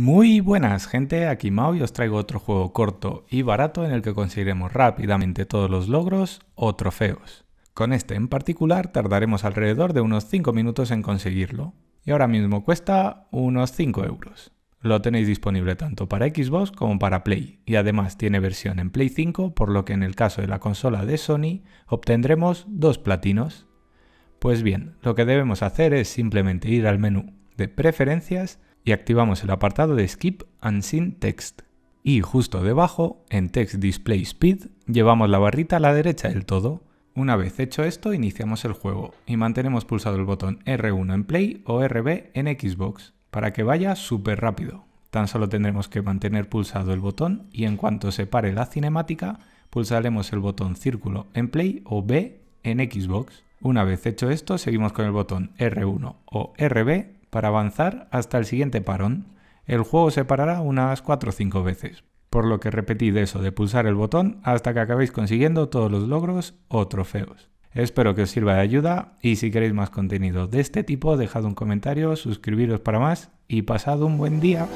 Muy buenas gente, aquí Mao y os traigo otro juego corto y barato en el que conseguiremos rápidamente todos los logros o trofeos. Con este en particular tardaremos alrededor de unos 5 minutos en conseguirlo y ahora mismo cuesta unos 5 euros. Lo tenéis disponible tanto para Xbox como para Play y además tiene versión en Play 5 por lo que en el caso de la consola de Sony obtendremos dos platinos. Pues bien, lo que debemos hacer es simplemente ir al menú de preferencias y activamos el apartado de Skip Unseen Text. Y justo debajo, en Text Display Speed, llevamos la barrita a la derecha del todo. Una vez hecho esto, iniciamos el juego y mantenemos pulsado el botón R1 en Play o RB en Xbox para que vaya súper rápido. Tan solo tendremos que mantener pulsado el botón y en cuanto se pare la cinemática, pulsaremos el botón círculo en Play o B en Xbox. Una vez hecho esto, seguimos con el botón R1 o RB para avanzar hasta el siguiente parón, el juego se parará unas 4 o 5 veces, por lo que repetid eso de pulsar el botón hasta que acabéis consiguiendo todos los logros o trofeos. Espero que os sirva de ayuda y si queréis más contenido de este tipo dejad un comentario, suscribiros para más y pasad un buen día.